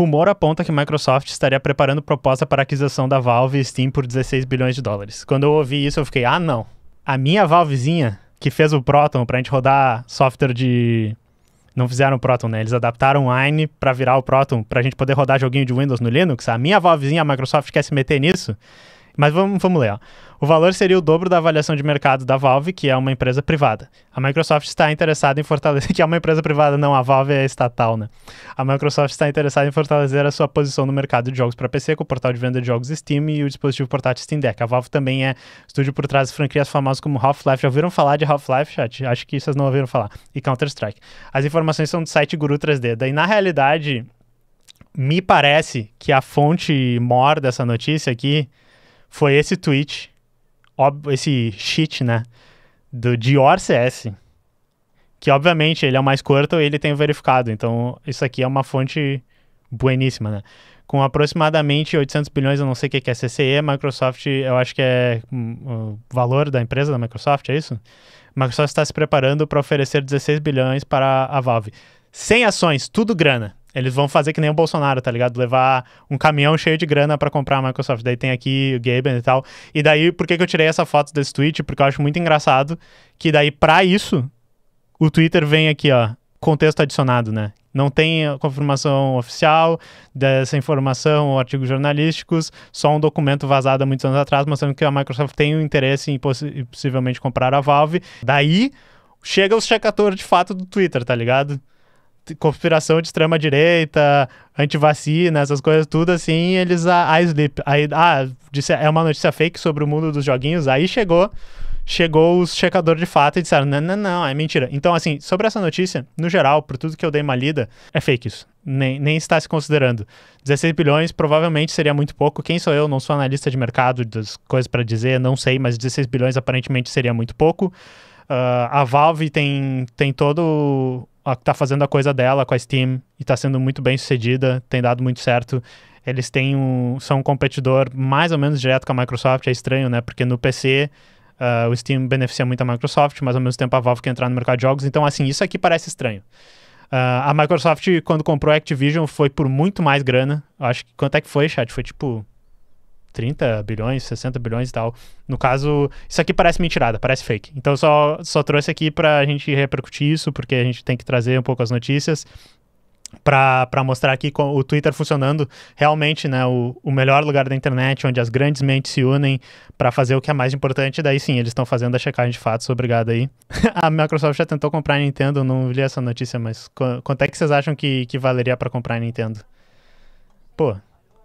Rumor aponta que Microsoft estaria preparando proposta para aquisição da Valve e Steam por 16 bilhões de dólares. Quando eu ouvi isso, eu fiquei, ah, não. A minha Valvezinha, que fez o Proton pra gente rodar software de. Não fizeram o Proton, né? Eles adaptaram o Wine pra virar o Proton, pra gente poder rodar joguinho de Windows no Linux. A minha Valvezinha, a Microsoft quer se meter nisso. Mas vamos, vamos ler. Ó. O valor seria o dobro da avaliação de mercado da Valve, que é uma empresa privada. A Microsoft está interessada em fortalecer. Que é uma empresa privada, não, a Valve é estatal, né? A Microsoft está interessada em fortalecer a sua posição no mercado de jogos para PC, com o portal de venda de jogos Steam e o dispositivo portátil Steam Deck. A Valve também é estúdio por trás de franquias famosas como Half-Life. Já ouviram falar de Half-Life, chat? Acho que vocês não ouviram falar. E Counter-Strike. As informações são do site Guru 3D. Daí, na realidade, me parece que a fonte mor dessa notícia aqui foi esse tweet, esse cheat, né? Do Dior CS. Que obviamente ele é o mais curto e ele tem verificado. Então, isso aqui é uma fonte bueníssima, né? Com aproximadamente 800 bilhões, eu não sei o que é CCE, Microsoft, eu acho que é hum, o valor da empresa da Microsoft, é isso? Microsoft está se preparando para oferecer 16 bilhões para a Valve. Sem ações, tudo grana. Eles vão fazer que nem o Bolsonaro, tá ligado? Levar um caminhão cheio de grana para comprar a Microsoft. Daí tem aqui o Gaben e tal. E daí, por que, que eu tirei essa foto desse tweet? Porque eu acho muito engraçado que daí, pra isso, o Twitter vem aqui, ó, contexto adicionado, né? Não tem confirmação oficial dessa informação, artigos jornalísticos, só um documento vazado há muitos anos atrás, mostrando que a Microsoft tem um interesse em possi possivelmente comprar a Valve. Daí, chega os checador de fato do Twitter, tá ligado? conspiração de extrema direita, antivacina, essas coisas tudo assim, eles a, ah, a sleep. Aí, ah, disse, é uma notícia fake sobre o mundo dos joguinhos. Aí chegou, chegou os checadores de fato e disseram: "Não, não, não, é mentira". Então, assim, sobre essa notícia, no geral, por tudo que eu dei uma lida, é fake isso. Nem, nem está se considerando. 16 bilhões provavelmente seria muito pouco. Quem sou eu? Não sou analista de mercado, das coisas para dizer, não sei, mas 16 bilhões aparentemente seria muito pouco. Uh, a Valve tem, tem todo a, tá fazendo a coisa dela com a Steam e tá sendo muito bem sucedida, tem dado muito certo. Eles têm um, são um competidor mais ou menos direto com a Microsoft, é estranho, né? Porque no PC uh, ah, o Steam beneficia muito a Microsoft, mas ao mesmo tempo a Valve quer entrar no mercado de jogos. Então, assim, isso aqui parece estranho. Uh, a Microsoft, quando comprou a Activision, foi por muito mais grana. acho que quanto é que foi, chat? Foi tipo 30 bilhões, 60 bilhões e tal. No caso, isso aqui parece mentirada, parece fake. Então só, só trouxe aqui para a gente repercutir isso, porque a gente tem que trazer um pouco as notícias para mostrar aqui o Twitter funcionando realmente, né? O, o melhor lugar da internet, onde as grandes mentes se unem para fazer o que é mais importante. Daí sim, eles estão fazendo a checagem de fatos. Obrigado aí. a Microsoft já tentou comprar a Nintendo, não li essa notícia, mas quanto é que vocês acham que, que valeria para comprar a Nintendo? Pô,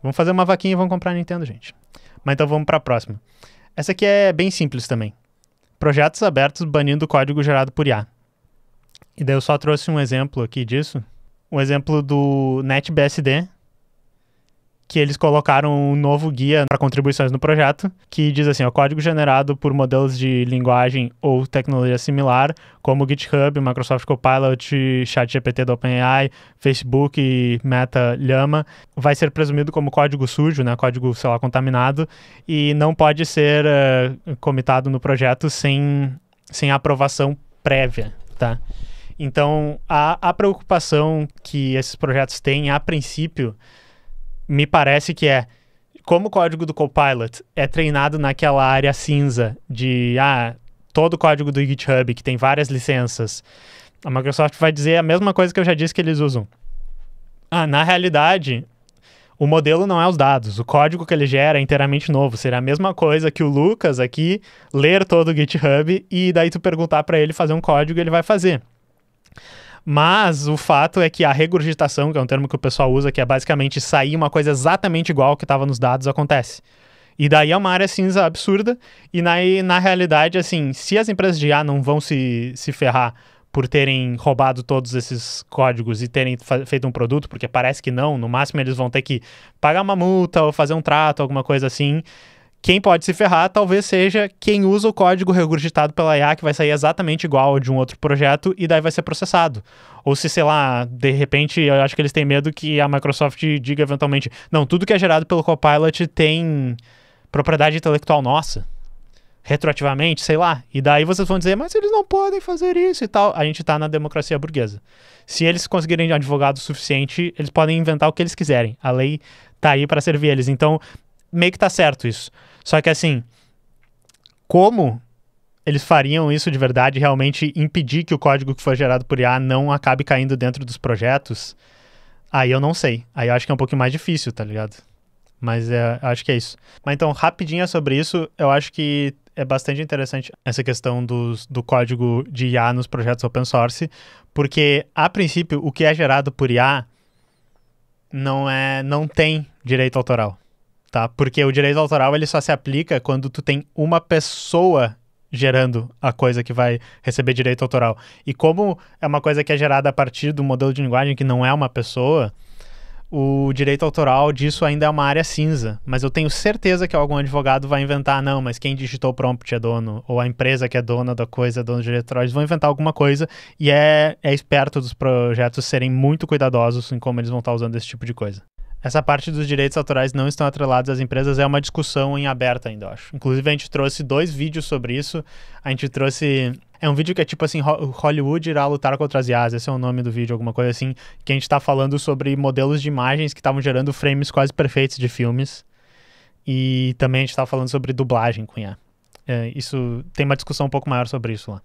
Vamos fazer uma vaquinha e vamos comprar a Nintendo, gente. Mas então vamos para a próxima. Essa aqui é bem simples também. Projetos abertos banindo código gerado por IA. E daí eu só trouxe um exemplo aqui disso. Um exemplo do NetBSD, que eles colocaram um novo guia para contribuições no projeto, que diz assim: o código generado por modelos de linguagem ou tecnologia similar, como GitHub, Microsoft Copilot, ChatGPT da OpenAI, Facebook, Meta, Llama, vai ser presumido como código sujo, né, código, sei lá, contaminado, e não pode ser uh, comitado no projeto sem, sem aprovação prévia, tá? Então, a, a preocupação que esses projetos têm, a princípio, me parece que é como o código do Copilot é treinado naquela área cinza de ah, todo o código do GitHub que tem várias licenças, a Microsoft vai dizer a mesma coisa que eu já disse que eles usam. Ah, na realidade, o modelo não é os dados, o código que ele gera é inteiramente novo. Será a mesma coisa que o Lucas aqui ler todo o GitHub e daí tu perguntar para ele fazer um código, ele vai fazer. Mas o fato é que a regurgitação, que é um termo que o pessoal usa, que é basicamente sair uma coisa exatamente igual ao que estava nos dados, acontece. E daí é uma área cinza absurda. E na, na realidade, assim, se as empresas de IA não vão se, se ferrar por terem roubado todos esses códigos e terem feito um produto, porque parece que não, no máximo eles vão ter que pagar uma multa ou fazer um trato, alguma coisa assim. Quem pode se ferrar talvez seja quem usa o código regurgitado pela IA, que vai sair exatamente igual ao de um outro projeto, e daí vai ser processado. Ou se, sei lá, de repente, eu acho que eles têm medo que a Microsoft diga eventualmente: não, tudo que é gerado pelo Copilot tem propriedade intelectual nossa. Retroativamente, sei lá. E daí vocês vão dizer, mas eles não podem fazer isso e tal. A gente tá na democracia burguesa. Se eles conseguirem advogado suficiente, eles podem inventar o que eles quiserem. A lei tá aí para servir eles. Então, meio que tá certo isso. Só que assim, como eles fariam isso de verdade, realmente impedir que o código que foi gerado por IA não acabe caindo dentro dos projetos, aí eu não sei. Aí eu acho que é um pouquinho mais difícil, tá ligado? Mas é, acho que é isso. Mas então, rapidinho sobre isso, eu acho que é bastante interessante essa questão dos, do código de IA nos projetos open source, porque, a princípio, o que é gerado por IA não, é, não tem direito autoral tá? Porque o direito autoral ele só se aplica quando tu tem uma pessoa gerando a coisa que vai receber direito autoral. E como é uma coisa que é gerada a partir do modelo de linguagem que não é uma pessoa, o direito autoral disso ainda é uma área cinza, mas eu tenho certeza que algum advogado vai inventar, não, mas quem digitou o prompt é dono, ou a empresa que é dona da coisa é dono do direito autoral, eles vão inventar alguma coisa e é, é esperto dos projetos serem muito cuidadosos em como eles vão estar usando esse tipo de coisa. Essa parte dos direitos autorais não estão atrelados às empresas é uma discussão em aberto ainda, eu acho. Inclusive, a gente trouxe dois vídeos sobre isso. A gente trouxe é um vídeo que é tipo assim, Hollywood irá lutar contra as IAs, esse é o nome do vídeo, alguma coisa assim, que a gente tá falando sobre modelos de imagens que estavam gerando frames quase perfeitos de filmes. E também a gente está falando sobre dublagem com IA. É, isso tem uma discussão um pouco maior sobre isso lá.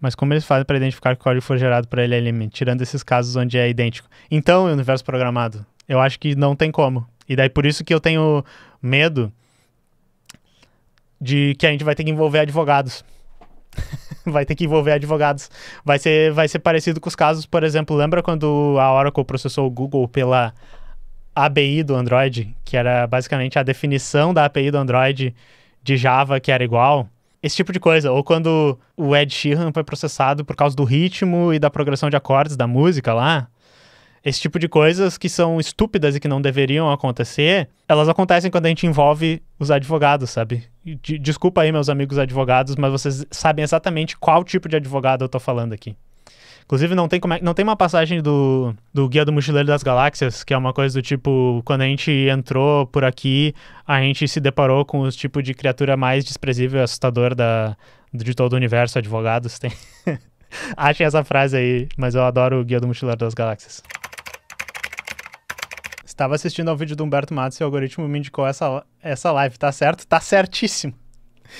Mas como eles fazem para identificar que o código foi gerado para ele, tirando esses casos onde é idêntico. Então, universo programado, eu acho que não tem como. E daí por isso que eu tenho medo de que a gente vai ter que envolver advogados. vai ter que envolver advogados. Vai ser, vai ser parecido com os casos, por exemplo, lembra quando a Oracle processou o Google pela ABI do Android, que era basicamente a definição da API do Android de Java que era igual? Esse tipo de coisa. Ou quando o Ed Sheeran foi processado por causa do ritmo e da progressão de acordes da música lá. Esse tipo de coisas que são estúpidas e que não deveriam acontecer, elas acontecem quando a gente envolve os advogados, sabe? De desculpa aí, meus amigos advogados, mas vocês sabem exatamente qual tipo de advogado eu tô falando aqui. Inclusive, não tem, como é, não tem uma passagem do, do Guia do Mochileiro das Galáxias, que é uma coisa do tipo, quando a gente entrou por aqui, a gente se deparou com os tipo de criatura mais desprezível e assustador da, de todo o universo, advogados. Tem... Achem essa frase aí, mas eu adoro o Guia do Mochileiro das Galáxias. Estava assistindo ao vídeo do Humberto Matos e o algoritmo me indicou essa, essa live, tá certo? Tá certíssimo.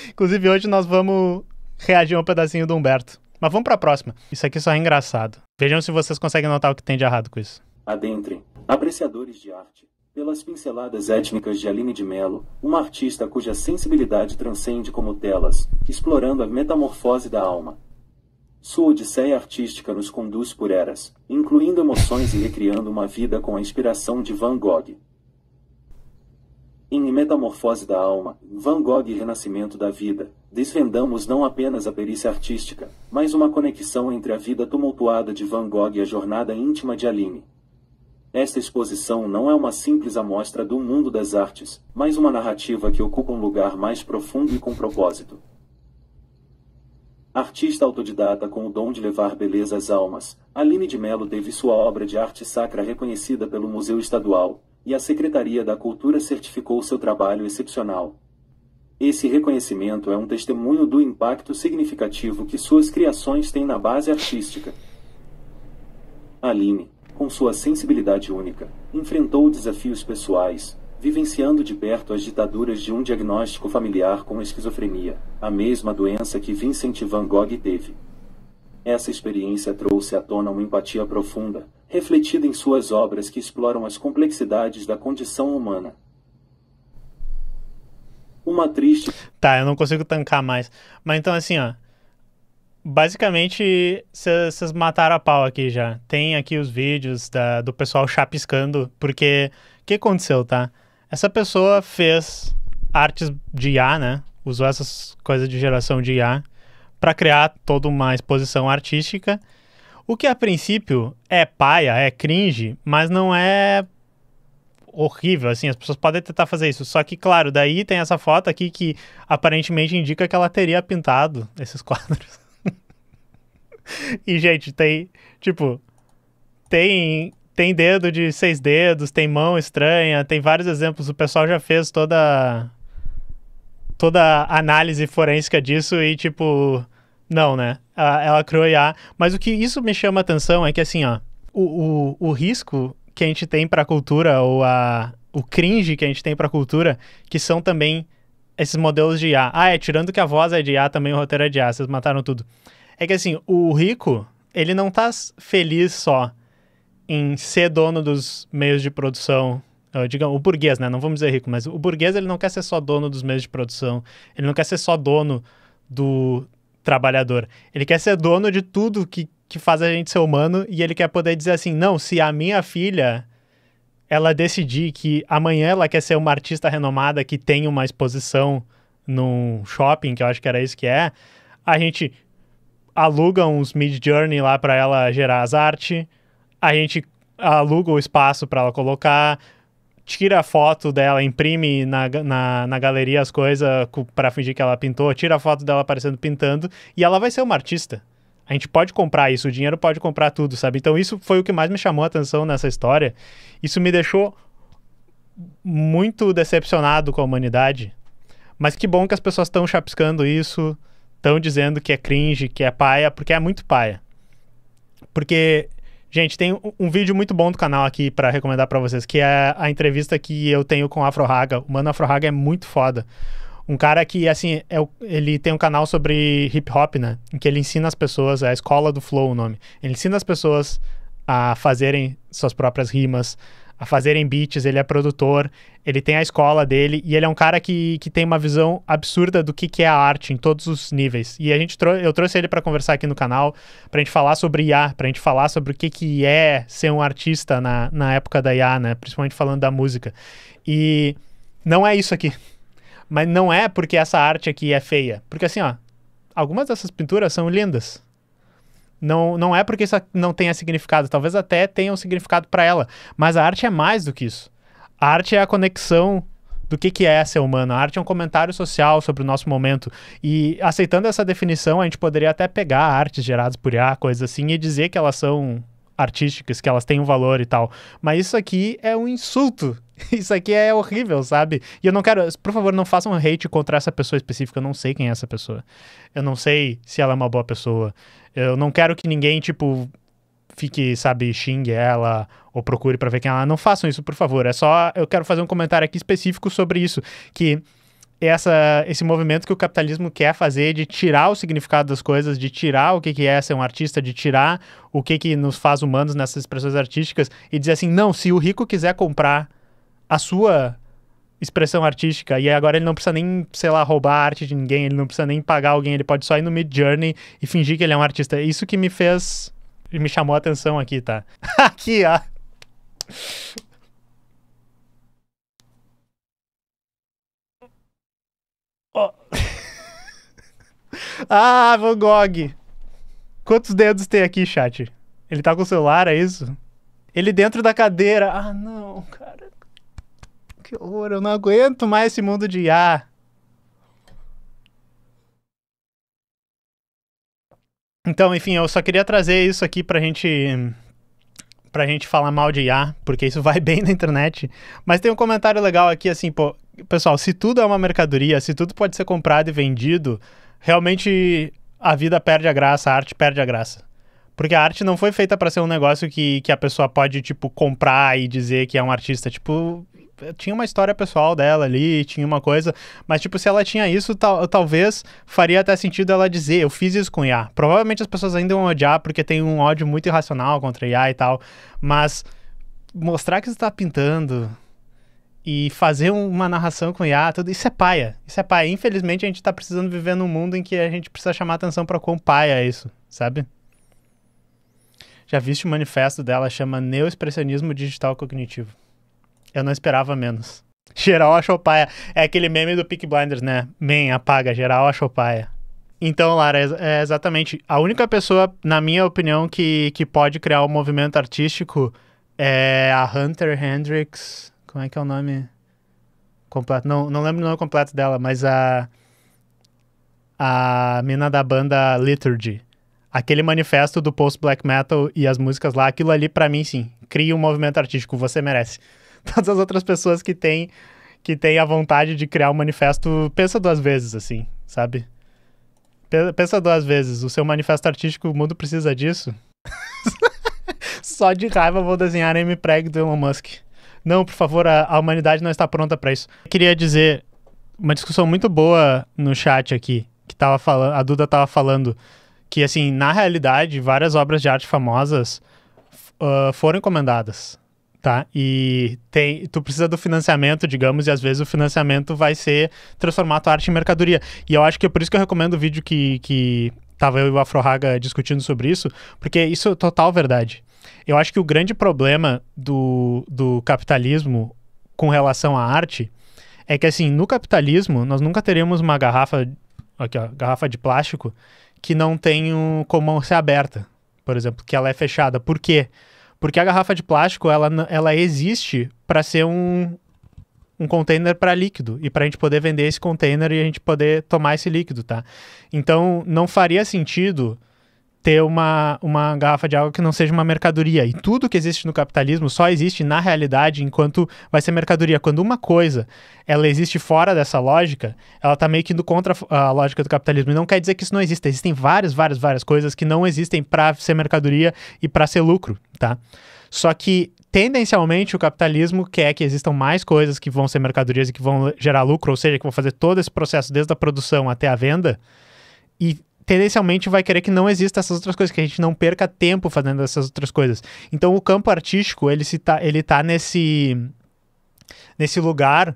Inclusive, hoje nós vamos reagir a um pedacinho do Humberto. Mas vamos para a próxima. Isso aqui só é engraçado. Vejam se vocês conseguem notar o que tem de errado com isso. Adentrem, apreciadores de arte, pelas pinceladas étnicas de Aline de Mello, uma artista cuja sensibilidade transcende como telas, explorando a metamorfose da alma, sua odisseia artística nos conduz por eras, incluindo emoções e recriando uma vida com a inspiração de Van Gogh. Em Metamorfose da Alma, Van Gogh e Renascimento da Vida, desvendamos não apenas a perícia artística, mas uma conexão entre a vida tumultuada de Van Gogh e a jornada íntima de Aline. Esta exposição não é uma simples amostra do mundo das artes, mas uma narrativa que ocupa um lugar mais profundo e com propósito. Artista autodidata com o dom de levar beleza às almas, Aline de Mello teve sua obra de arte sacra reconhecida pelo Museu Estadual, e a Secretaria da Cultura certificou seu trabalho excepcional. Esse reconhecimento é um testemunho do impacto significativo que suas criações têm na base artística. Aline, com sua sensibilidade única, enfrentou desafios pessoais, vivenciando de perto as ditaduras de um diagnóstico familiar com esquizofrenia, a mesma doença que Vincent van Gogh teve. Essa experiência trouxe à tona uma empatia profunda, refletida em suas obras que exploram as complexidades da condição humana. Uma triste. Tá, eu não consigo tancar mais. Mas então, assim, ó. Basicamente, vocês mataram a pau aqui já. Tem aqui os vídeos da, do pessoal chapiscando, porque o que aconteceu, tá? Essa pessoa fez artes de IA, né? Usou essas coisas de geração de IA para criar toda uma exposição artística. O que a princípio é paia, é cringe, mas não é horrível, assim, as pessoas podem tentar fazer isso. Só que, claro, daí tem essa foto aqui que aparentemente indica que ela teria pintado esses quadros. e, gente, tem, tipo, tem tem dedo de seis dedos, tem mão estranha, tem vários exemplos. O pessoal já fez toda toda análise forênsica disso e tipo, não, né? Ela, ela criou IA. Mas o que isso me chama atenção é que assim, ó, o, o, o risco que a gente tem para a cultura ou a o cringe que a gente tem para a cultura, que são também esses modelos de IA. Ah, é tirando que a voz é de IA, também o roteiro é de IA, vocês mataram tudo. É que assim, o rico, ele não tá feliz só em ser dono dos meios de produção eh, digamos, o burguês, né? Não vamos dizer rico, mas o burguês ele não quer ser só dono dos meios de produção, ele não quer ser só dono do trabalhador, ele quer ser dono de tudo que, que faz a gente ser humano e ele quer poder dizer assim, não, se a minha filha ela decidir que amanhã ela quer ser uma artista renomada que tem uma exposição num shopping, que eu acho que era isso que é, a gente aluga uns mid-journey lá para ela gerar as artes, a gente aluga o espaço para ela colocar, tira a foto dela, imprime na, na, na galeria as coisas para fingir que ela pintou, tira a foto dela aparecendo pintando, e ela vai ser uma artista. A gente pode comprar isso, o dinheiro pode comprar tudo, sabe? Então isso foi o que mais me chamou a atenção nessa história. Isso me deixou muito decepcionado com a humanidade. Mas que bom que as pessoas estão chapiscando isso, estão dizendo que é cringe, que é paia, porque é muito paia. Porque Gente, tem um vídeo muito bom do canal aqui para recomendar para vocês, que é a entrevista que eu tenho com o Afro Haga. O Mano Afro Haga é muito foda. Um cara que, assim, é, ele tem um canal sobre hip hop, né? Em que ele ensina as pessoas, é a escola do flow o nome. Ele ensina as pessoas a fazerem suas próprias rimas, a fazerem beats, ele é produtor, ele tem a escola dele e ele é um cara que, que tem uma visão absurda do que, que é a arte em todos os níveis. E a gente trou eu trouxe ele para conversar aqui no canal, pra gente falar sobre IA, pra gente falar sobre o que, que é ser um artista na, na época da IA, né? Principalmente falando da música. E não é isso aqui. Mas não é porque essa arte aqui é feia. Porque assim, ó, algumas dessas pinturas são lindas não, não é porque isso não tenha significado, talvez até tenha um significado para ela, mas a arte é mais do que isso. A arte é a conexão do que, que é ser humano. A arte é um comentário social sobre o nosso momento. E aceitando essa definição, a gente poderia até pegar artes geradas por IA, coisas assim, e dizer que elas são artísticas, que elas têm um valor e tal. Mas isso aqui é um insulto isso aqui é horrível, sabe? E eu não quero, por favor, não façam hate contra essa pessoa específica, eu não sei quem é essa pessoa. Eu não sei se ela é uma boa pessoa. Eu não quero que ninguém, tipo, fique, sabe, xingue ela ou procure para ver quem ela. É. Não façam isso, por favor. É só eu quero fazer um comentário aqui específico sobre isso, que essa, esse movimento que o capitalismo quer fazer de tirar o significado das coisas, de tirar o que, que é ser um artista, de tirar o que, que nos faz humanos nessas expressões artísticas e dizer assim: não, se o rico quiser comprar a sua expressão artística. E agora ele não precisa nem, sei lá, roubar a arte de ninguém, ele não precisa nem pagar alguém, ele pode só ir no Mid Journey e fingir que ele é um artista. Isso que me fez. me chamou a atenção aqui, tá? aqui, ó. Oh. ah, Van Gogh. Quantos dedos tem aqui, chat? Ele tá com o celular, é isso? Ele dentro da cadeira. Ah, não, cara que horror, eu não aguento mais esse mundo de IA. Então, enfim, eu só queria trazer isso aqui pra gente pra gente falar mal de IA, porque isso vai bem na internet. Mas tem um comentário legal aqui assim, pô, pessoal, se tudo é uma mercadoria, se tudo pode ser comprado e vendido, realmente a vida perde a graça, a arte perde a graça. Porque a arte não foi feita para ser um negócio que, que a pessoa pode, tipo, comprar e dizer que é um artista. Tipo, tinha uma história pessoal dela ali, tinha uma coisa, mas tipo, se ela tinha isso, tal, talvez faria até sentido ela dizer, eu fiz isso com IA. Provavelmente as pessoas ainda vão odiar porque tem um ódio muito irracional contra IA e tal, mas mostrar que você tá pintando e fazer uma narração com IA, tudo isso é paia. Isso é paia. Infelizmente a gente tá precisando viver num mundo em que a gente precisa chamar atenção para quão paia é isso, sabe? Já viste o manifesto dela chama Neoexpressionismo Digital Cognitivo. Eu não esperava menos. Geral achou paia. É aquele meme do Peak Blinders, né? Man, apaga, geral achou paia. Então, Lara, é, é exatamente. A única pessoa, na minha opinião, que, que pode criar um movimento artístico é a Hunter Hendrix. Como é que é o nome completo? Não, não lembro o nome completo dela, mas a. A mina da banda Liturgy. Aquele manifesto do post-black metal e as músicas lá, aquilo ali, para mim, sim. Cria um movimento artístico, você merece. todas as outras pessoas que têm que tem a vontade de criar um manifesto, pensa duas vezes, assim, sabe? Pensa duas vezes, o seu manifesto artístico, o mundo precisa disso? Só de raiva vou desenhar M-Preg do Elon Musk. Não, por favor, a, a humanidade não está pronta para isso. Queria dizer uma discussão muito boa no chat aqui, que tava falando, a Duda tava falando que assim, na realidade, várias obras de arte famosas uh, foram encomendadas tá? E tem, tu precisa do financiamento, digamos, e às vezes o financiamento vai ser transformar a tua arte em mercadoria. E eu acho que é por isso que eu recomendo o vídeo que, que tava eu e o Afrohaga discutindo sobre isso, porque isso é total verdade. Eu acho que o grande problema do, do capitalismo com relação à arte é que, assim, no capitalismo, nós nunca teremos uma garrafa, aqui ó, garrafa de plástico que não tem como ser aberta, por exemplo, que ela é fechada. Por quê? Porque porque a garrafa de plástico, ela, ela existe para ser um, um container para líquido e para a gente poder vender esse container e a gente poder tomar esse líquido, tá? Então, não faria sentido ter uma, uma garrafa de água que não seja uma mercadoria. E tudo que existe no capitalismo só existe na realidade enquanto vai ser mercadoria. Quando uma coisa ela existe fora dessa lógica, ela está meio que indo contra a lógica do capitalismo. E não quer dizer que isso não exista. Existem várias, várias, várias coisas que não existem para ser mercadoria e para ser lucro, tá? Só que tendencialmente o capitalismo quer que existam mais coisas que vão ser mercadorias e que vão gerar lucro, ou seja, que vão fazer todo esse processo desde a produção até a venda. E tendencialmente vai querer que não exista essas outras coisas, que a gente não perca tempo fazendo essas outras coisas. Então o campo artístico, ele se tá, ele tá nesse nesse lugar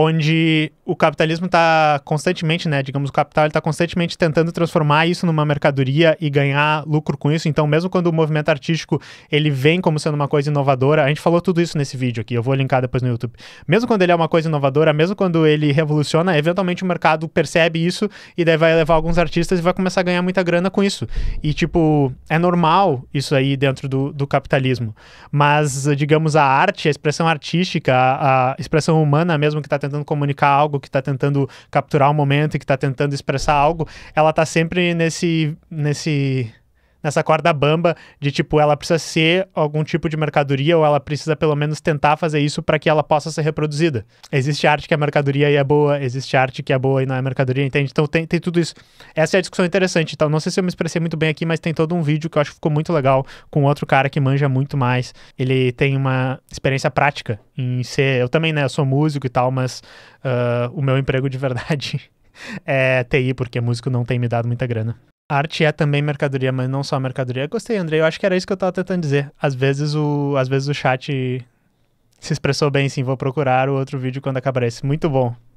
onde o capitalismo está constantemente, né, digamos, o capital está constantemente tentando transformar isso numa mercadoria e ganhar lucro com isso. Então, mesmo quando o movimento artístico ele vem como sendo uma coisa inovadora, a gente falou tudo isso nesse vídeo aqui, eu vou linkar depois no YouTube. Mesmo quando ele é uma coisa inovadora, mesmo quando ele revoluciona, eventualmente o mercado percebe isso e daí vai levar alguns artistas e vai começar a ganhar muita grana com isso. E tipo, é normal isso aí dentro do, do capitalismo. Mas, digamos, a arte, a expressão artística, a, a expressão humana mesmo que está tentando comunicar algo, que está tentando capturar um momento, que está tentando expressar algo, ela está sempre nesse nesse nessa corda bamba de tipo ela precisa ser algum tipo de mercadoria ou ela precisa pelo menos tentar fazer isso para que ela possa ser reproduzida. Existe arte que é mercadoria e é boa, existe arte que é boa e não é mercadoria, entende? Então tem, tem tudo isso. Essa é a discussão interessante. Então não sei se eu me expressei muito bem aqui, mas tem todo um vídeo que eu acho que ficou muito legal com outro cara que manja muito mais. Ele tem uma experiência prática em ser. Eu também, né? Eu sou músico e tal, mas uh, o meu emprego de verdade é TI, porque músico não tem me dado muita grana arte é também mercadoria, mas não só mercadoria. Gostei, André. Eu acho que era isso que eu estava tentando dizer. Às vezes o, às vezes o chat se expressou bem, sim. Vou procurar o outro vídeo quando acabar esse. Muito bom.